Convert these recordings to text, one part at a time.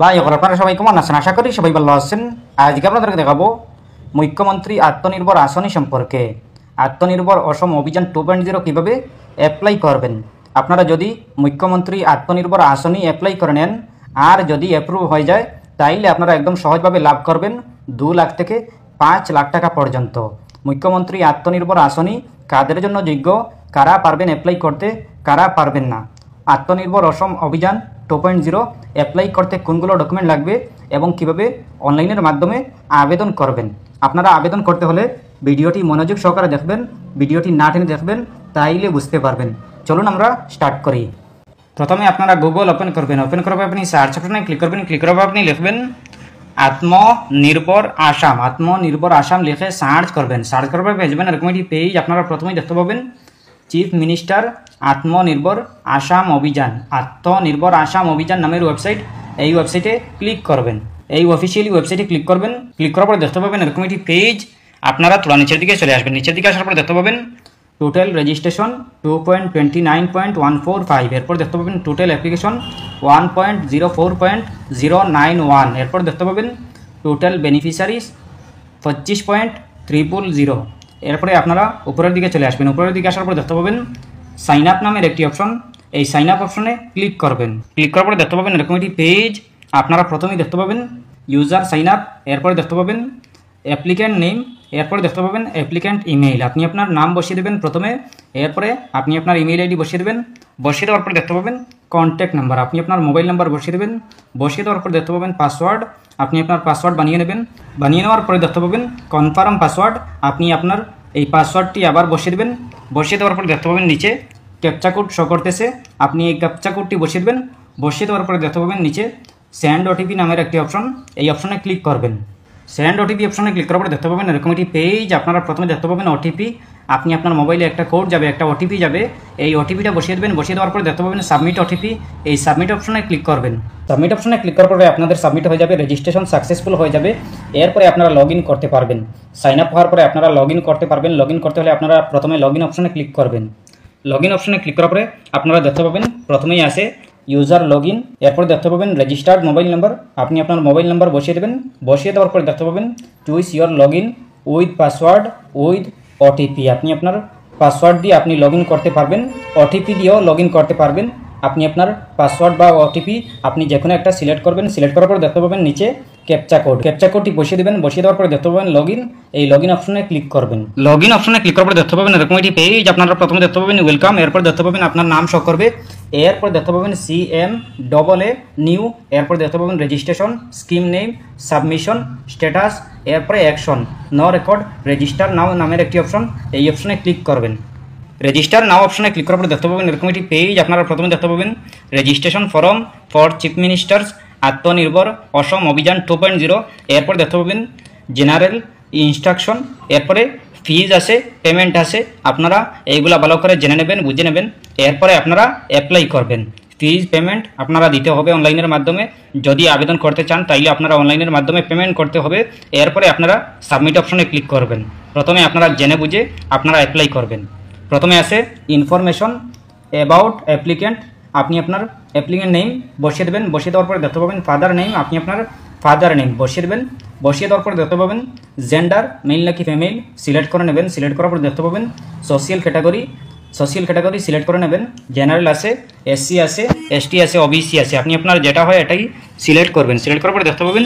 ভাই আপনারা সবাই কেমন আছেন আশা করি সবাই ভালো আছেন আজকে আপনাদেরকে দেখাবো মুখ্যমন্ত্রী আত্মনির্ভর আসনি সম্পর্কে Atmanirbhar Asom Abhiyan two point zero কীভাবে অ্যাপ্লাই করবেন আপনারা যদি মুখ্যমন্ত্রী আত্মনির্ভর আসনি অ্যাপ্লাই করে নেন আর যদি অ্যাপ্রুভ হয়ে যায় তাইলে আপনারা একদম সহজভাবে লাভ করবেন দু লাখ থেকে পাঁচ লাখ টাকা পর্যন্ত মুখ্যমন্ত্রী আত্মনির্ভর আসনি কাদের জন্য যোগ্য কারা পারবেন অ্যাপ্লাই করতে কারা পারবেন না আত্মনির্ভর Asom Abhiyan two point zero apply করতে কোনগুলো ডকুমেন্ট লাগবে এবং কিভাবে অনলাইনের মাধ্যমে আবেদন করবেন আপনারা আবেদন করতে হলে ভিডিওটি মনোযোগ সহকারে দেখবেন ভিডিওটি না টেনে দেখবেন তাইলে বুঝতে পারবেন চলুন আমরা স্টার্ট করি প্রথমে আপনারা গুগল ওপেন করবেন ওপেন করার পর আপনি সার্চ অপশনে ক্লিক করবেন ক্লিক করার আপনি লিখবেন আত্মনির্ভর আসাম আত্মনির্ভর আসাম লিখে সার্চ করবেন সার্চ করার পর পেয়ে যাবেন এরকম একটি পেজ আপনারা প্রথমেই দেখতে পাবেন চিফ মিনিস্টার আত্মনির্ভর আসাম অভিযান আত্মনির্ভর আসাম অভিযান নামের ওয়েবসাইট এই ওয়েবসাইটে ক্লিক করবেন এই অফিসিয়ালি ওয়েবসাইটে ক্লিক করবেন ক্লিক করার পর দেখতে পাবেন এরকম একটি পেজ আপনারা তোলা নিচের দিকে চলে আসবেন নিচের দিকে আসার পর দেখতে পাবেন total registration two point twenty nine point one four five এরপর দেখতে পাবেন total application one point zero four point zero nine one এরপর দেখতে পাবেন টোটাল বেনিফিশিয়ারিস পঁচিশ পয়েন্ট ত্রিপুল জিরো এরপরে আপনারা উপরের দিকে চলে আসবেন উপরের দিকে আসার পরে দেখতে পাবেন সাইন আপ নামের একটি অপশন এই সাইন আপ অপশনে ক্লিক করবেন ক্লিক করার পরে দেখতে পাবেন এরকম একটি পেজ আপনারা প্রথমেই দেখতে পাবেন ইউজার সাইন আপ এরপরে দেখতে পাবেন অ্যাপ্লিক্যান্ট নেম এরপরে দেখতে পাবেন অ্যাপ্লিক্যান্ট ইমেইল আপনি আপনার নাম বসিয়ে দেবেন প্রথমে এরপরে আপনি আপনার ইমেইল আইডি বসিয়ে দেবেন বসিয়ে দেওয়ার পরে দেখতে পাবেন কন্ট্যাক্ট নাম্বার আপনি আপনার মোবাইল নাম্বার বসিয়ে দেবেন বসিয়ে দেওয়ার পর দেখতে পাবেন পাসওয়ার্ড আপনি আপনার পাসওয়ার্ড বানিয়ে নেবেন বানিয়ে নেওয়ার পরে দেখতে পাবেন কনফার্ম পাসওয়ার্ড আপনি আপনার এই পাসওয়ার্ডটি আবার বসিয়ে দেবেন বসিয়ে দেওয়ার পরে দেখতে পাবেন নিচে ক্যাপচা কোড শো করতেছে আপনি এই ক্যাপচা বসিয়ে দেবেন বসিয়ে দেওয়ার পরে দেখতে পাবেন নিচে স্যান্ড ওটিপি নামের একটি অপশন এই অপশনে ক্লিক করবেন স্যান্ড ওটিপি অপশনে ক্লিক করার পরে দেখতে পাবেন এরকম একটি পেজ আপনারা প্রথমে দেখতে পাবেন ওটিপি আপনি আপনার মোবাইলে একটা কোড যাবে একটা ওটিপি যাবে এই ওটিপিটা বসিয়ে দেবেন বসিয়ে দেওয়ার পরে দেখতে পাবেন সাবমিট ওটিপি এই সাবমিট অপশনে ক্লিক করবেন সাবমিট অপশনে ক্লিক করার পরে আপনাদের সাবমিট হয়ে যাবে রেজিস্ট্রেশন সাকসেসফুল হয়ে যাবে এরপরে আপনারা লগ করতে পারবেন সাইন আপ হওয়ার পরে আপনারা লগ করতে পারবেন লগ করতে হলে আপনারা প্রথমে লগ অপশনে ক্লিক করবেন লগ অপশনে ক্লিক করার পরে আপনারা দেখতে পাবেন প্রথমেই আসে ইউজার লগ ইন এরপর দেখতে পাবেন রেজিস্টার্ড মোবাইল নাম্বার আপনি আপনার মোবাইল নাম্বার বসিয়ে দেবেন বসিয়ে দেওয়ার পরে দেখতে পাবেন choose your log in with password with OTP আপনি আপনার পাসওয়ার্ড দিয়ে আপনি লগ করতে পারবেন ওটিপি দিয়েও লগ করতে পারবেন আপনি আপনার পাসওয়ার্ড বা ওটিপি আপনি যে কোনো একটা সিলেক্ট করবেন সিলেক্ট করার পর দেখতে পাবেন নিচে ক্যাপচা কোড ক্যাপচা কোডটি বসিয়ে দেবেন বসিয়ে দেওয়ার পরে দেখতে পাবেন লগ এই লগ অপশনে ক্লিক করবেন লগ অপশনে ক্লিক করার পর দেখতে পাবেন এরকম একটি পেজ আপনারা প্রথমে দেখতে পাবেন ওয়েলকাম এরপর দেখতে পাবেন আপনার নাম শো করবে এরপর দেখতে পাবেন C M double A new এরপর দেখতে পাবেন registration scheme name submission status এরপরে অ্যাকশন ন রেকর্ড রেজিস্টার নাও নামের একটি অপশন এই অপশনে ক্লিক করবেন রেজিস্টার নাও অপশনে ক্লিক করার পর দেখতে পাবেন এরকম একটি পেজ আপনারা প্রথমে দেখতে পাবেন registration form for chief minister's Atmanirbhar Asom Abhiyan two point zero এরপর দেখতে পাবেন জেনারেল ইনস্ট্রাকশন এরপরে ফিজ আছে পেমেন্ট আছে আপনারা এইগুলা ভালো করে জেনে নেবেন বুঝে নেবেন এরপরে আপনারা অ্যাপ্লাই করবেন ফিজ পেমেন্ট আপনারা দিতে হবে অনলাইনের মাধ্যমে যদি আবেদন করতে চান তাইলে আপনারা অনলাইনের মাধ্যমে পেমেন্ট করতে হবে এরপরে আপনারা সাবমিট অপশনে ক্লিক করবেন প্রথমে আপনারা জেনে বুঝে আপনারা অ্যাপ্লাই করবেন প্রথমে আছে ইনফরমেশন অ্যাবাউট অ্যাপ্লিকেন্ট আপনি আপনার অ্যাপ্লিকেন্ট নেম বসিয়ে দেবেন বসিয়ে দেওয়ার পরে দেখতে পাবেন ফাদার নেম আপনি আপনার ফাদার নেম বসিয়ে দেবেন বসিয়ে দেওয়ার পরে দেখতে পাবেন জেন্ডার মেল নাকি ফিমেল সিলেক্ট করে নেবেন সিলেক্ট করার পরে দেখতে পাবেন social category social category select করে নেবেন জেনারেল আছে এসসি আছে এসটি আছে ওবিসি আছে আপনি আপনার যেটা হয় এটাই সিলেক্ট করবেন সিলেক্ট করার পরে দেখতে পাবেন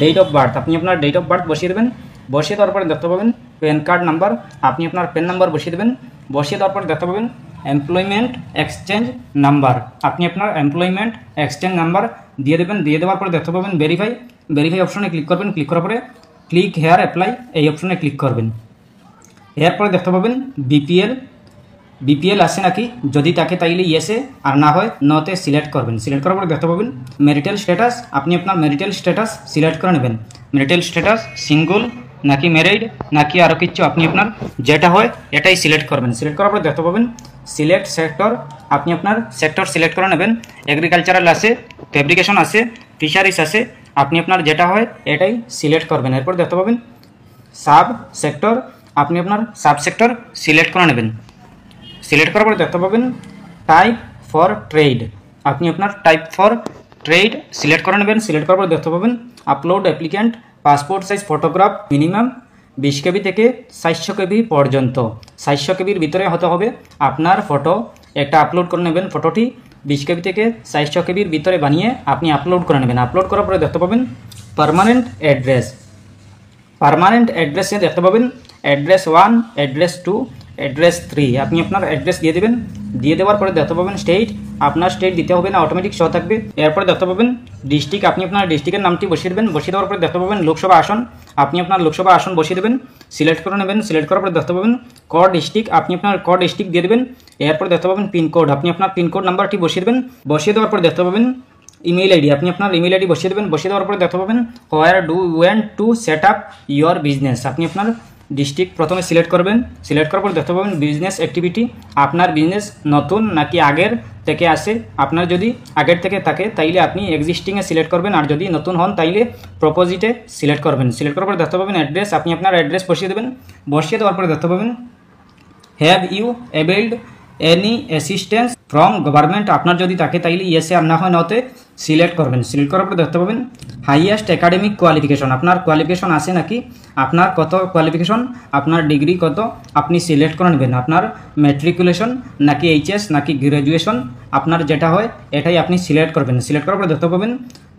ডেট অফ বার্থ আপনি আপনার ডেট অফ বার্থ বসিয়ে দেবেন বসিয়ে দেওয়ার পরে দেখতে পাবেন প্যান কার্ড নাম্বার আপনি আপনার প্যান নাম্বার বসিয়ে দেবেন বসিয়ে দেওয়ার পরে দেখতে পাবেন এমপ্লয়মেন্ট এক্সচেঞ্জ নাম্বার আপনি আপনার এমপ্লয়মেন্ট এক্সচেঞ্জ নাম্বার দিয়ে দেবেন দিয়ে দেওয়ার পরে দেখতে পাবেন ভেরিফাই ভেরিফাই অপশনে ক্লিক করবেন ক্লিক করার পরে ক্লিক হেয়ার অ্যাপ্লাই এই অপশনে ক্লিক করবেন এরপরে দেখতে পাবেন বিপিএল বিপিএল আসে নাকি যদি তাকে তাইলে ইয়েসে আর না হয় নতে সিলেক্ট করবেন সিলেক্ট করার পরে দেখতে পাবেন মেরিটাল স্ট্যাটাস আপনি আপনার মেরিটাল স্ট্যাটাস সিলেক্ট করে নেবেন মেরিটাল স্ট্যাটাস সিঙ্গল নাকি ম্যারিড নাকি আরও কিছু আপনি আপনার যেটা হয় এটাই সিলেক্ট করবেন সিলেক্ট করার পরে দেখতে পাবেন সিলেক্ট সেক্টর আপনি আপনার সেক্টর সিলেক্ট করে নেবেন এগ্রিকালচারাল আছে ফেব্রিকেশন আছে ফিশারিস আছে আপনি আপনার যেটা হয় এটাই সিলেক্ট করবেন এরপর দেখতে পাবেন সাব সেক্টর আপনি আপনার সাব সেক্টর সিলেক্ট করে নেবেন সিলেক্ট করার পরে দেখতে পাবেন টাইপ ফর ট্রেড আপনি আপনার টাইপ ফর ট্রেড সিলেক্ট করে নেবেন সিলেক্ট করার পর দেখতে পাবেন upload applicant passport size photograph minimum বিশ কেবি থেকে সাতশো কেবি পর্যন্ত সাতশো কেবির ভিতরে হতে হবে আপনার ফটো একটা আপলোড করে নেবেন ফটোটি বিশ কেবি থেকে সাইজ ছ কেবির ভিতরে বানিয়ে আপনি আপলোড করে নেবেন আপলোড করার পরে দেখতে পাবেন পারমানেন্ট অ্যাড্রেস পারমানেন্ট অ্যাড্রেসে দেখতে পাবেন address one address two address three আপনি আপনার অ্যাড্রেস দিয়ে দেবেন দিয়ে দেওয়ার পরে দেখতে পাবেন স্টেট আপনার স্টেট দিতে হবে না অটোমেটিক সহ থাকবে এরপরে দেখতে পাবেন ডিস্ট্রিক্ট আপনি আপনার ডিস্ট্রিক্টের নামটি বসিয়ে দেবেন বসিয়ে দেওয়ার পরে দেখতে পাবেন লোকসভা আসন আপনি আপনার লোকসভা আসন বসিয়ে দেবেন সিলেক্ট করে নেবেন সিলেক্ট করার পরে দেখতে পাবেন ক ডিস্ট্রিক্ট আপনি আপনার ক ডিস্ট্রিক্ট দিয়ে দেবেন এরপর দেখতে পাবেন পিনকোড আপনি আপনার পিনকোড নাম্বারটি বসিয়ে দেবেন বসিয়ে দেওয়ার পর দেখতে পাবেন ইমেল আইডি আপনি আপনার ইমেল আইডি বসিয়ে দেবেন বসিয়ে দেওয়ার পরে দেখতে পাবেন where do want to set up your business আপনি আপনার ডিস্ট্রিক্ট প্রথমে সিলেক্ট করবেন সিলেক্ট করার পর দেখতে পাবেন বিজনেস অ্যাক্টিভিটি আপনার বিজনেস নতুন নাকি আগের থেকে আসে আপনার যদি আগের থেকে থাকে তাইলে আপনি এক্সিস্টিংয়ে সিলেক্ট করবেন আর যদি নতুন হন তাইলে প্রপোজিটে সিলেক্ট করবেন সিলেক্ট করার পর দেখতে পাবেন অ্যাড্রেস আপনি আপনার অ্যাড্রেস বসিয়ে দেবেন বসিয়ে দেওয়ার পরে দেখতে পাবেন have you availed any assistance from government আপনার যদি থাকে তাইলে ইয়েসে আর না হয় নতে সিলেক্ট করবেন সিলেক্ট করার পরে দেখতে পাবেন হাইয়েস্ট একাডেমিক কোয়ালিফিকেশন আপনার কোয়ালিফিকেশন আছে নাকি আপনার কত কোয়ালিফিকেশন আপনার ডিগ্রি কত আপনি সিলেক্ট করে নেবেন আপনার ম্যাট্রিকুলেশন নাকি এইচএস নাকি গ্র্যাজুয়েশন আপনার যেটা হয় এটাই আপনি সিলেক্ট করবেন সিলেক্ট করার পরে দেখতে পাবেন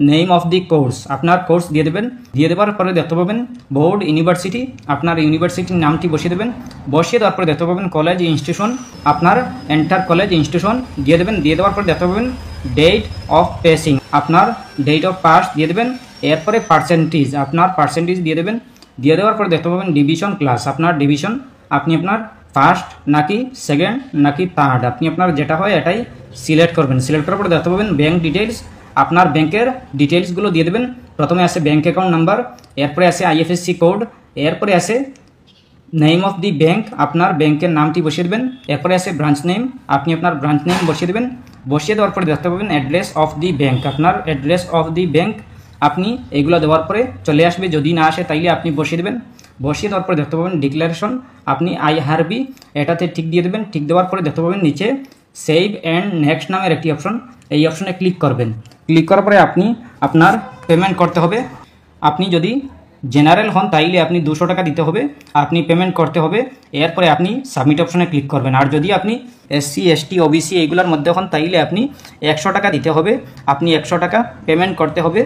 নেম অফ দি কোর্স আপনার কোর্স দিয়ে দেবেন দিয়ে দেওয়ার পরে দেখতে পাবেন বোর্ড ইউনিভার্সিটি আপনার ইউনিভার্সিটির নামটি বসিয়ে দেবেন বসিয়ে দেওয়ার পরে দেখতে পাবেন কলেজ ইনস্টিটিউশন আপনার এন্টার কলেজ ইনস্টিটিউশন দিয়ে দেবেন দিয়ে দেওয়ার পরে দেখতে পাবেন ডেট অফ পেসিং আপনার ডেট অফ পার্স দিয়ে দেবেন এরপরে পার্সেন্টেজ আপনার পার্সেন্টেজ দিয়ে দেবেন দিয়ে দেওয়ার পরে দেখতে পাবেন ডিভিশন ক্লাস আপনার ডিভিশন আপনি আপনার ফার্স্ট নাকি সেকেন্ড নাকি থার্ড আপনি আপনার যেটা হয় এটাই সিলেক্ট করবেন সিলেক্ট করার পরে দেখতে পাবেন ব্যাঙ্ক ডিটেলস আপনার ব্যাংকের ডিটেলসগুলো দিয়ে দেবেন প্রথমে আসে ব্যাঙ্ক অ্যাকাউন্ট নাম্বার এরপরে আসে আইএফএসসি কোড এরপরে আসে নেম অফ দি ব্যাঙ্ক আপনার ব্যাংকের নামটি বসিয়ে দেবেন এরপরে আসে ব্রাঞ্চ নেম আপনি আপনার ব্রাঞ্চ নেম বসিয়ে দেবেন বসিয়ে দেওয়ার পরে দেখতে পাবেন অ্যাড্রেস অফ দি ব্যাঙ্ক আপনার অ্যাড্রেস অফ দি ব্যাংক আপনি এগুলো দেওয়ার পরে চলে আসবে যদি না আসে তাইলে আপনি বসিয়ে দেবেন বসিয়ে দেওয়ার পরে দেখতে পাবেন ডিক্লারেশন আপনি আই হারবি এটাতে ঠিক দিয়ে দেবেন ঠিক দেওয়ার পরে দেখতে পাবেন নিচে সেভ অ্যান্ড নেক্সট নামের একটি অপশন এই অপশনে ক্লিক করবেন ক্লিক করার পরে আপনি আপনার পেমেন্ট করতে হবে আপনি যদি জেনারেল হন তাইলে আপনি দুশো টাকা দিতে হবে আপনি পেমেন্ট করতে হবে এরপরে আপনি সাবমিট অপশনে ক্লিক করবেন আর যদি আপনি এসসি এসটি ওবিসি এইগুলোর মধ্যে হন তাইলে আপনি একশো টাকা দিতে হবে আপনি একশো টাকা পেমেন্ট করতে হবে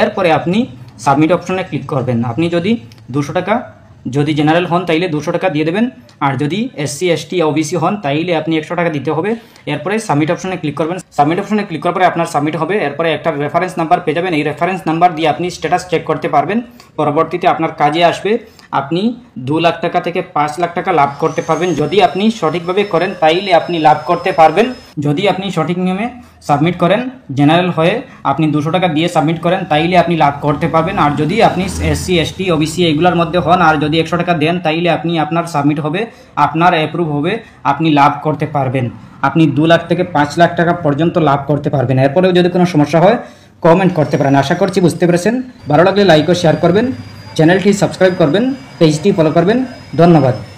এরপরে আপনি সাবমিট অপশনে ক্লিক করবেন আপনি যদি দুশো টাকা যদি জেনারেল হন তাইলে দুশো টাকা দিয়ে দেবেন আর যদি এসসি এসটি ওবিসি হন তাইলে আপনি একশো টাকা দিতে হবে এরপরে সাবমিট অপশনে ক্লিক করবেন সাবমিট অপশনে ক্লিক করার পরে আপনার সাবমিট হবে এরপরে একটা রেফারেন্স নাম্বার পেয়ে যাবেন এই রেফারেন্স নাম্বার দিয়ে আপনি স্ট্যাটাস চেক করতে পারবেন পরবর্তীতে আপনার কাজে আসবে আপনি দু লাখ টাকা থেকে পাঁচ লাখ টাকা লাভ করতে পারবেন যদি আপনি সঠিকভাবে করেন তাইলে আপনি লাভ করতে পারবেন যদি আপনি সঠিক নিয়মে সাবমিট করেন জেনারেল হয়ে আপনি দুশো টাকা দিয়ে সাবমিট করেন তাইলে আপনি লাভ করতে পারবেন আর যদি আপনি এসসি এসটি ওবিসি এগুলোর মধ্যে হন আর যদি একশো টাকা দেন তাইলে আপনি আপনার সাবমিট হবে আপনার অ্যাপ্রুভ হবে আপনি লাভ করতে পারবেন আপনি দু লাখ থেকে পাঁচ লাখ টাকা পর্যন্ত লাভ করতে পারবেন এরপরেও যদি কোনো সমস্যা হয় কমেন্ট করতে পারেন আশা করছি বুঝতে পেরেছেন ভালো লাগলে লাইক ও শেয়ার করবেন चैनल सबसक्राइब कर पेजटी फलो करबें धन्यवाद